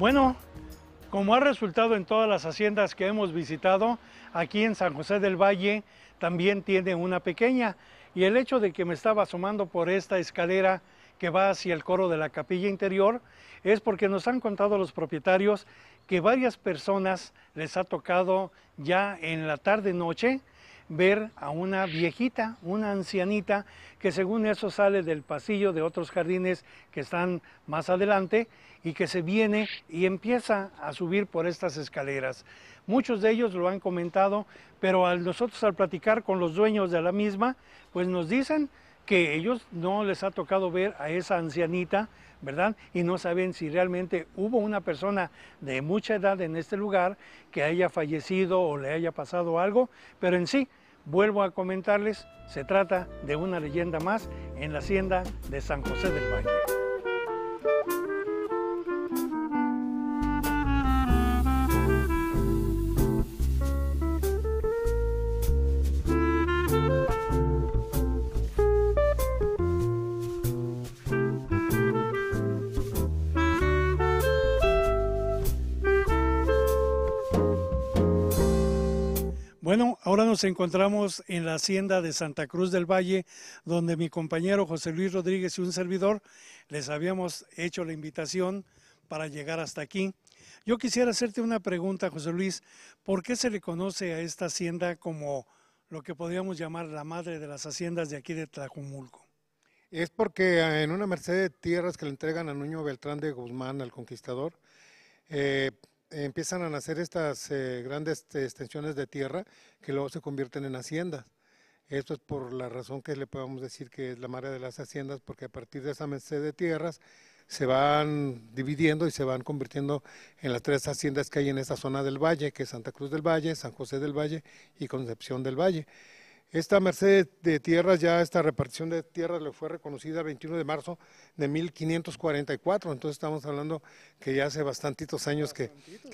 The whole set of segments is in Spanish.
Bueno, como ha resultado en todas las haciendas que hemos visitado, aquí en San José del Valle también tiene una pequeña. Y el hecho de que me estaba asomando por esta escalera que va hacia el coro de la capilla interior es porque nos han contado los propietarios que varias personas les ha tocado ya en la tarde-noche ver a una viejita, una ancianita, que según eso sale del pasillo de otros jardines que están más adelante y que se viene y empieza a subir por estas escaleras. Muchos de ellos lo han comentado, pero al nosotros al platicar con los dueños de la misma, pues nos dicen que ellos no les ha tocado ver a esa ancianita, ¿verdad? Y no saben si realmente hubo una persona de mucha edad en este lugar que haya fallecido o le haya pasado algo, pero en sí Vuelvo a comentarles, se trata de una leyenda más en la hacienda de San José del Valle. ahora nos encontramos en la hacienda de Santa Cruz del Valle, donde mi compañero José Luis Rodríguez y un servidor les habíamos hecho la invitación para llegar hasta aquí. Yo quisiera hacerte una pregunta, José Luis, ¿por qué se le conoce a esta hacienda como lo que podríamos llamar la madre de las haciendas de aquí de Tlajumulco? Es porque eh, en una merced de tierras que le entregan a Nuño Beltrán de Guzmán, al conquistador, eh, empiezan a nacer estas eh, grandes eh, extensiones de tierra que luego se convierten en haciendas. Esto es por la razón que le podemos decir que es la madre de las haciendas, porque a partir de esa merced de tierras se van dividiendo y se van convirtiendo en las tres haciendas que hay en esta zona del valle, que es Santa Cruz del Valle, San José del Valle y Concepción del Valle. Esta merced de tierras, ya esta repartición de tierras le fue reconocida el 21 de marzo de 1544, entonces estamos hablando que ya hace bastantitos años que,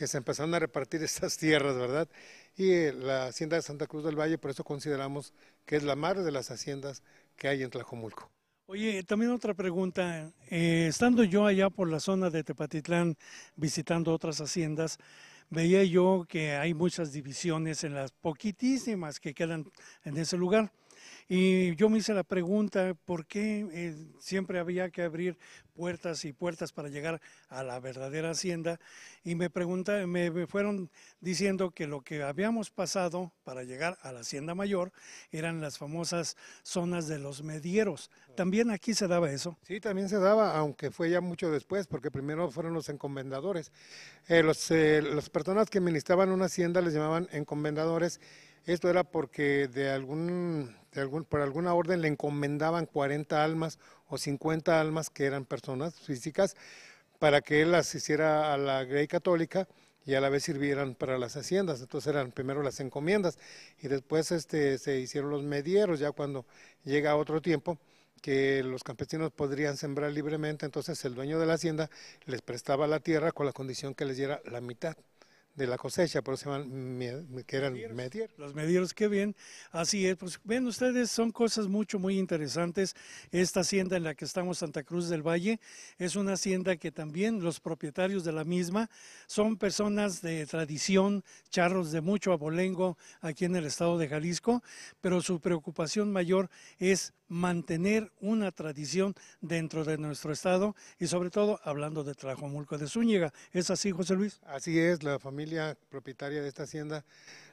se empezaron a repartir estas tierras, ¿verdad? Y eh, la hacienda de Santa Cruz del Valle, por eso consideramos que es la madre de las haciendas que hay en Tlajomulco. Oye, también otra pregunta. Eh, estando yo allá por la zona de Tepatitlán visitando otras haciendas, veía yo que hay muchas divisiones en las poquitísimas que quedan en ese lugar. Y yo me hice la pregunta, ¿por qué eh, siempre había que abrir puertas y puertas para llegar a la verdadera hacienda? Y me, pregunta, me, fueron diciendo que lo que habíamos pasado para llegar a la hacienda mayor eran las famosas zonas de los medieros. ¿También aquí se daba eso? Sí, también se daba, aunque fue ya mucho después, porque primero fueron los encomendadores. Eh, los, eh, las personas que administraban una hacienda les llamaban encomendadores. Esto era porque de algún por alguna orden le encomendaban 40 almas o 50 almas que eran personas físicas para que él las hiciera a la Grey Católica y a la vez sirvieran para las haciendas. Entonces eran primero las encomiendas y después este, se hicieron los medieros, ya cuando llega otro tiempo que los campesinos podrían sembrar libremente, entonces el dueño de la hacienda les prestaba la tierra con la condición que les diera la mitad de la cosecha, por eso se llaman, que eran medieros, Los medieros, qué bien. Así es, pues ven ustedes, son cosas mucho, muy interesantes. Esta hacienda en la que estamos, Santa Cruz del Valle, es una hacienda que también los propietarios de la misma son personas de tradición, charros de mucho abolengo aquí en el estado de Jalisco, pero su preocupación mayor es mantener una tradición dentro de nuestro estado y sobre todo hablando de Tlajomulco de Zúñiga. ¿Es así, José Luis? Así es, la familia propietaria de esta hacienda,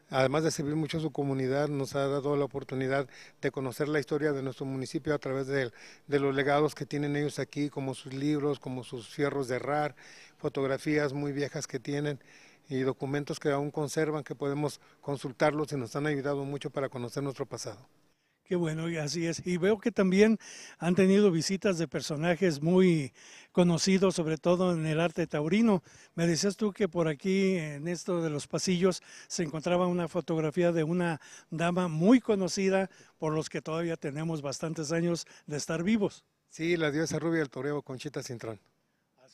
además de servir mucho a su comunidad, nos ha dado la oportunidad de conocer la historia de nuestro municipio a través de, los legados que tienen ellos aquí, como sus libros, como sus fierros de RAR, fotografías muy viejas que tienen y documentos que aún conservan que podemos consultarlos y nos han ayudado mucho para conocer nuestro pasado. Qué bueno, y así es. Y veo que también han tenido visitas de personajes muy conocidos, sobre todo en el arte taurino. Me decías tú que por aquí, en esto de los pasillos, se encontraba una fotografía de una dama muy conocida, por los que todavía tenemos bastantes años de estar vivos. Sí, la diosa rubia del toreo Conchita Cintrón.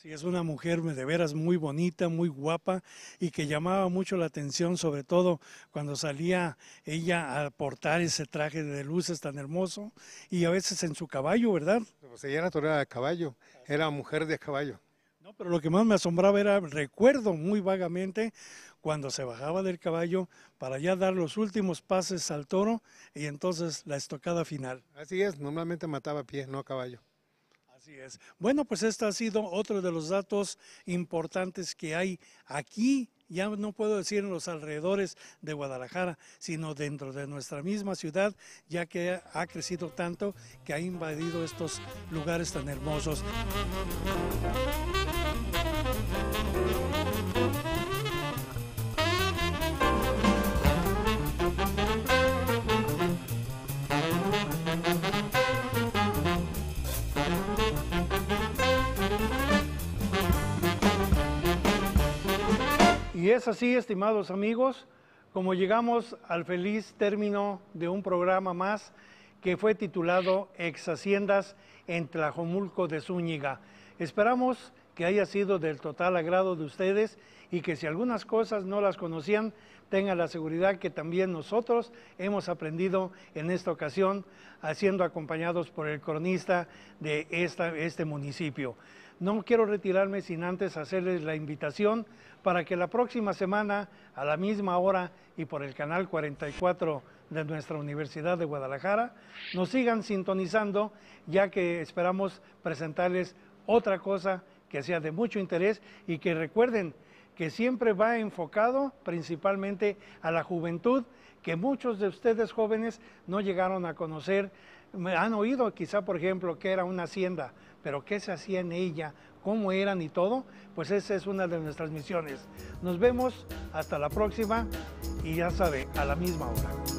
Sí, es una mujer de veras muy bonita, muy guapa y que llamaba mucho la atención, sobre todo cuando salía ella a portar ese traje de luces tan hermoso y a veces en su caballo, ¿verdad? Pues ella era torera de caballo, era mujer de caballo. No, pero lo que más me asombraba era, recuerdo muy vagamente, cuando se bajaba del caballo para ya dar los últimos pases al toro y entonces la estocada final. Así es, normalmente mataba a pie, no a caballo es. Bueno, pues este ha sido otro de los datos importantes que hay aquí ya no puedo decir en los alrededores de Guadalajara, sino dentro de nuestra misma ciudad, ya que ha crecido tanto que ha invadido estos lugares tan hermosos. Y es así, estimados amigos, como llegamos al feliz término de un programa más que fue titulado Ex Haciendas en Tlajomulco de Zúñiga. Esperamos que haya sido del total agrado de ustedes y que si algunas cosas no las conocían, tengan la seguridad que también nosotros hemos aprendido en esta ocasión, siendo acompañados por el cronista de este municipio. No quiero retirarme sin antes hacerles la invitación para que la próxima semana, a la misma hora y por el canal 44 de nuestra Universidad de Guadalajara, nos sigan sintonizando, ya que esperamos presentarles otra cosa que sea de mucho interés y que recuerden que siempre va enfocado principalmente a la juventud, que muchos de ustedes jóvenes no llegaron a conocer, han oído quizá por ejemplo que era una hacienda, pero qué se hacía en ella, cómo eran y todo, pues esa es una de nuestras misiones. Nos vemos hasta la próxima y ya sabe, a la misma hora.